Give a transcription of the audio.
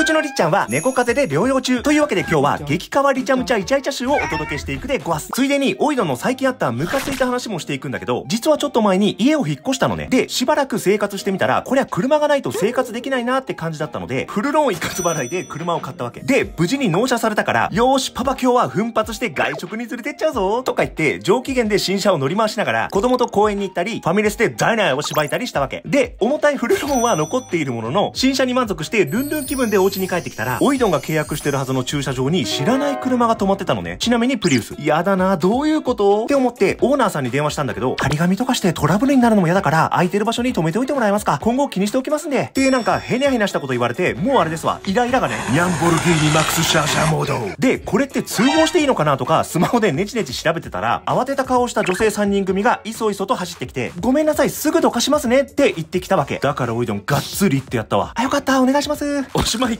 うちのりっちゃんは猫風邪で療養中。というわけで今日は激カわり。チむちゃイチャイチャ集をお届けしていくでごわす。ついでに、オイドの最近あったムカついた話もしていくんだけど、実はちょっと前に家を引っ越したのね。で、しばらく生活してみたら、こりゃ車がないと生活できないなって感じだったので、フルローン一括払いで車を買ったわけ。で、無事に納車されたから、よーし、パパ今日は奮発して外食に連れてっちゃうぞとか言って、上機嫌で新車を乗り回しながら、子供と公園に行ったり、ファミレスでダイナーをしばいたりしたわけ。で、重たいフルローンは残っているものの、新車に満足してルンルン気分で家に帰ってきたら、オイドンが契約してるはずの駐車場に知らない車が止まってたのね。ちなみにプリウス。嫌だな、どういうことって思ってオーナーさんに電話したんだけど、張り紙とかしてトラブルになるのも嫌だから、空いてる場所に止めておいてもらえますか今後気にしておきますんで。ってなんか、へにゃへにしたこと言われて、もうあれですわ。イライラがね。ニャンボルギーニマックスシャーシャーモード。で、これって通報していいのかなとか、スマホでネチネチ調べてたら、慌てた顔をした女性3人組がいそいそと走ってきて、ごめんなさい、すぐどかしますねって言ってきたわけ。だからオイドンがっつりってやったわ。あ、よかった、お願いします。おしまい。